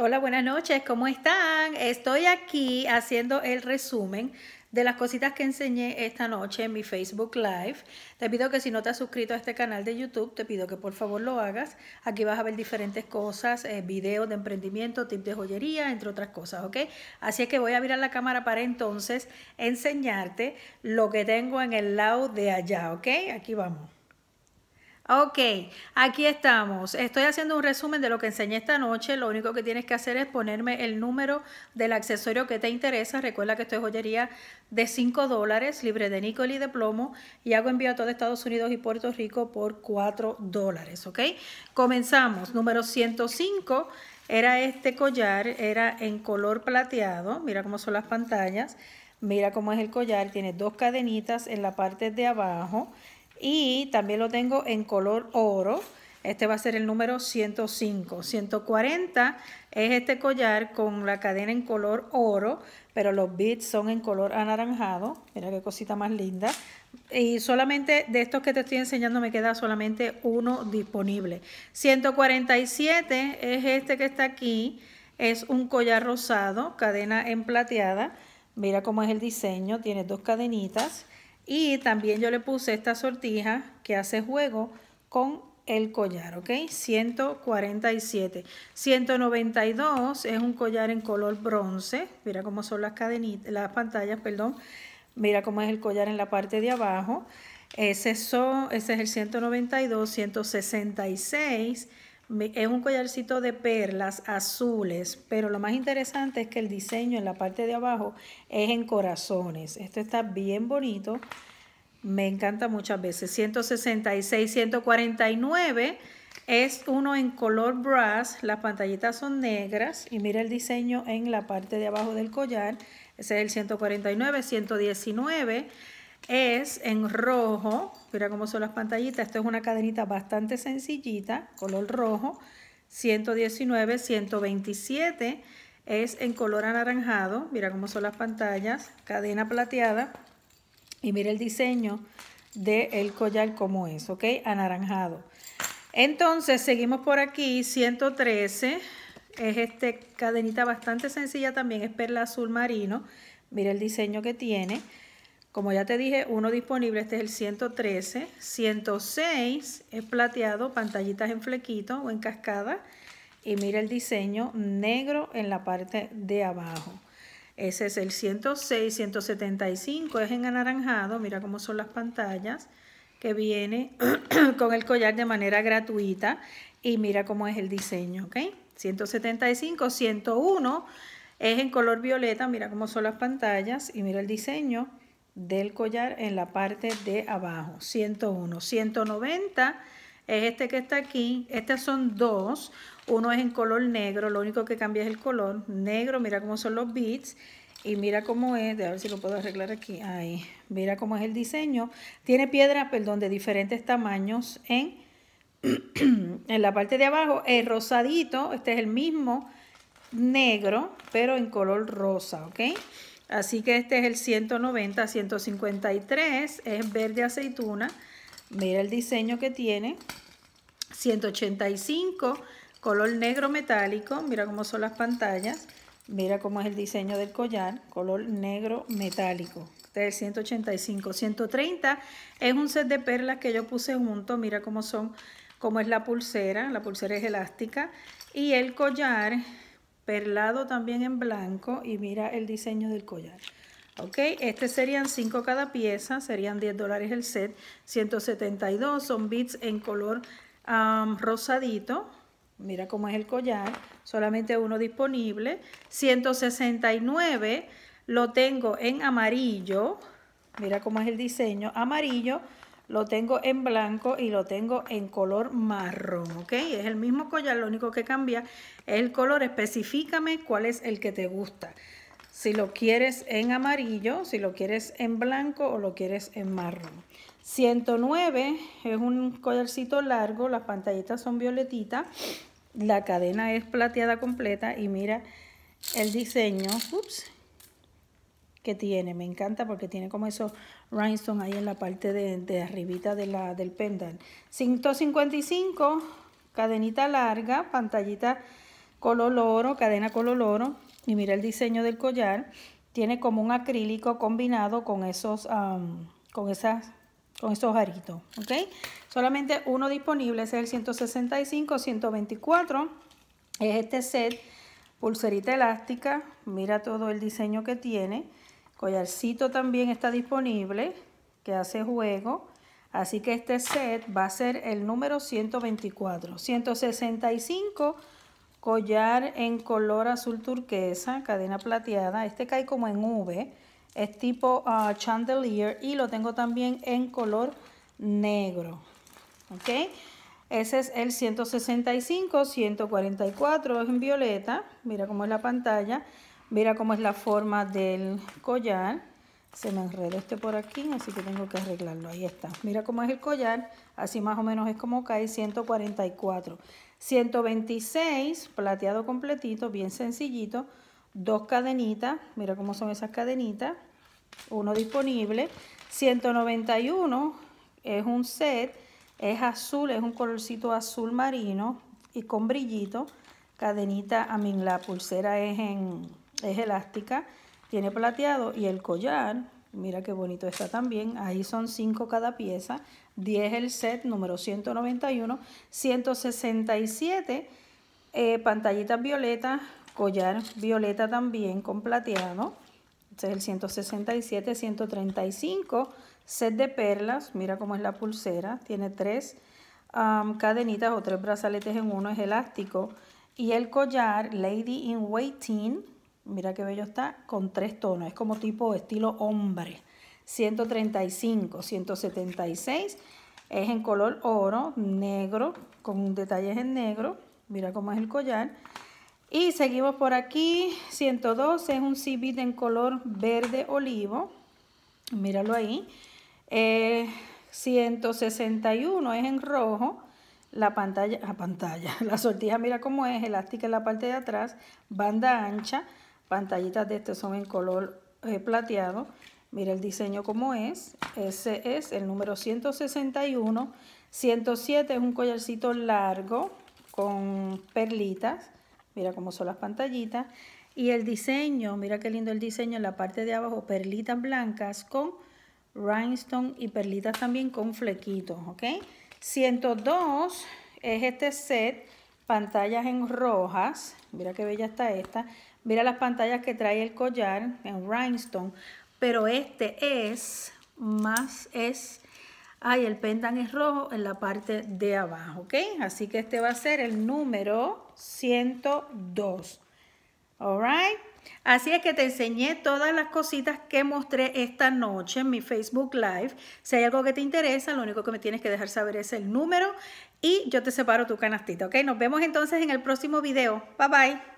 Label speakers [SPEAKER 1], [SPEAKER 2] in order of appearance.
[SPEAKER 1] Hola, buenas noches, ¿cómo están? Estoy aquí haciendo el resumen de las cositas que enseñé esta noche en mi Facebook Live. Te pido que si no te has suscrito a este canal de YouTube, te pido que por favor lo hagas. Aquí vas a ver diferentes cosas, eh, videos de emprendimiento, tips de joyería, entre otras cosas, ¿ok? Así es que voy a virar la cámara para entonces enseñarte lo que tengo en el lado de allá, ¿ok? Aquí vamos. Ok, aquí estamos. Estoy haciendo un resumen de lo que enseñé esta noche. Lo único que tienes que hacer es ponerme el número del accesorio que te interesa. Recuerda que esto es joyería de 5 dólares, libre de níquel y de plomo. Y hago envío a todo Estados Unidos y Puerto Rico por 4 dólares. Ok, comenzamos. Número 105 era este collar, era en color plateado. Mira cómo son las pantallas. Mira cómo es el collar. Tiene dos cadenitas en la parte de abajo y también lo tengo en color oro. Este va a ser el número 105. 140 es este collar con la cadena en color oro, pero los bits son en color anaranjado. Mira qué cosita más linda. Y solamente de estos que te estoy enseñando me queda solamente uno disponible. 147 es este que está aquí. Es un collar rosado, cadena en plateada. Mira cómo es el diseño. Tiene dos cadenitas. Y también yo le puse esta sortija que hace juego con el collar, ¿ok? 147. 192 es un collar en color bronce. Mira cómo son las cadenitas, las pantallas, perdón. Mira cómo es el collar en la parte de abajo. Ese, ese es el 192, 166 es un collarcito de perlas azules, pero lo más interesante es que el diseño en la parte de abajo es en corazones. Esto está bien bonito. Me encanta muchas veces. 166, 149. Es uno en color brass, las pantallitas son negras y mira el diseño en la parte de abajo del collar. Ese es el 149, 119 es en rojo. Mira cómo son las pantallitas. Esto es una cadenita bastante sencillita, color rojo. 119, 127 es en color anaranjado. Mira cómo son las pantallas. Cadena plateada. Y mira el diseño del collar como es, ¿ok? Anaranjado. Entonces, seguimos por aquí. 113 es este cadenita bastante sencilla también. Es perla azul marino. Mira el diseño que tiene. Como ya te dije, uno disponible, este es el 113. 106 es plateado, pantallitas en flequito o en cascada. Y mira el diseño negro en la parte de abajo. Ese es el 106, 175 es en anaranjado, mira cómo son las pantallas, que viene con el collar de manera gratuita y mira cómo es el diseño, ¿ok? 175, 101 es en color violeta, mira cómo son las pantallas y mira el diseño del collar en la parte de abajo. 101. 190 es este que está aquí. Estas son dos. Uno es en color negro. Lo único que cambia es el color. Negro, mira cómo son los bits Y mira cómo es, de a ver si lo puedo arreglar aquí. Ahí, mira cómo es el diseño. Tiene piedras, perdón, de diferentes tamaños en, en la parte de abajo. es rosadito, este es el mismo negro, pero en color rosa, ¿ok? Así que este es el 190, 153, es verde aceituna. Mira el diseño que tiene. 185, color negro metálico. Mira cómo son las pantallas. Mira cómo es el diseño del collar, color negro metálico. Este es el 185. 130 es un set de perlas que yo puse junto. Mira cómo son, cómo es la pulsera. La pulsera es elástica. Y el collar perlado también en blanco y mira el diseño del collar. ¿ok? Este serían 5 cada pieza, serían 10 dólares el set, 172, son bits en color rosadito, mira cómo es el collar, solamente uno disponible, 169 lo tengo en amarillo, mira cómo es el diseño, amarillo, lo tengo en blanco y lo tengo en color marrón, ¿ok? Es el mismo collar, lo único que cambia es el color. Específicame cuál es el que te gusta. Si lo quieres en amarillo, si lo quieres en blanco o lo quieres en marrón. 109 es un collarcito largo, las pantallitas son violetitas, la cadena es plateada completa y mira el diseño. Ups, que tiene. Me encanta porque tiene como esos rhinestones ahí en la parte de, arribita del pendal 155, cadenita larga, pantallita color oro, cadena color oro. Y mira el diseño del collar. Tiene como un acrílico combinado con esos, con esas, con esos aritos. ¿Ok? Solamente uno disponible, es el 165, 124. Es este set, pulserita elástica. Mira todo el diseño que tiene. Collarcito también está disponible, que hace juego. Así que este set va a ser el número 124. 165, collar en color azul turquesa, cadena plateada. Este cae como en V, es tipo ah, chandelier y lo tengo también en color negro. ¿Ok? Ese es el 165, 144 en violeta, mira cómo es la pantalla. Mira cómo es la forma del collar. Se me enredó este por aquí, así que tengo que arreglarlo. Ahí está. Mira cómo es el collar. Así más o menos es como cae 144. 126, plateado completito, bien sencillito. Dos cadenitas. Mira cómo son esas cadenitas. Uno disponible. 191 es un set. Es azul, es un colorcito azul marino y con brillito. Cadenita, a mí la pulsera es en es elástica, tiene plateado y el collar, mira qué bonito está también, ahí son 5 cada pieza, 10 el set número 191, 167 eh, pantallitas violetas, collar violeta también con plateado, este es el 167, 135, set de perlas, mira cómo es la pulsera, tiene tres um, cadenitas o tres brazaletes en uno, es elástico, y el collar Lady in Waiting, Mira qué bello está, con tres tonos. Es como tipo estilo hombre. 135, 176. Es en color oro, negro, con detalles en negro. Mira cómo es el collar. Y seguimos por aquí. 112 es un C-bit en color verde olivo. Míralo ahí. 161 eh, es en rojo. La pantalla, la pantalla, la sortija mira cómo es, elástica en la parte de atrás, banda ancha, Pantallitas de este son en color eh, plateado. Mira el diseño como es. Ese es el número 161. 107 es un collarcito largo con perlitas. Mira cómo son las pantallitas. Y el diseño, mira qué lindo el diseño en la parte de abajo, perlitas blancas con rhinestone y perlitas también con flequitos, ¿ok? 102 es este set pantallas en rojas. Mira qué bella está esta. Mira las pantallas que trae el collar en rhinestone. Pero este es más, es, ay, el pentan es rojo en la parte de abajo, ¿ok? Así que este va a ser el número 102. alright Así es que te enseñé todas las cositas que mostré esta noche en mi Facebook Live. Si hay algo que te interesa, lo único que me tienes que dejar saber es el número y yo te separo tu canastita, ¿ok? Nos vemos entonces en el próximo video. Bye bye.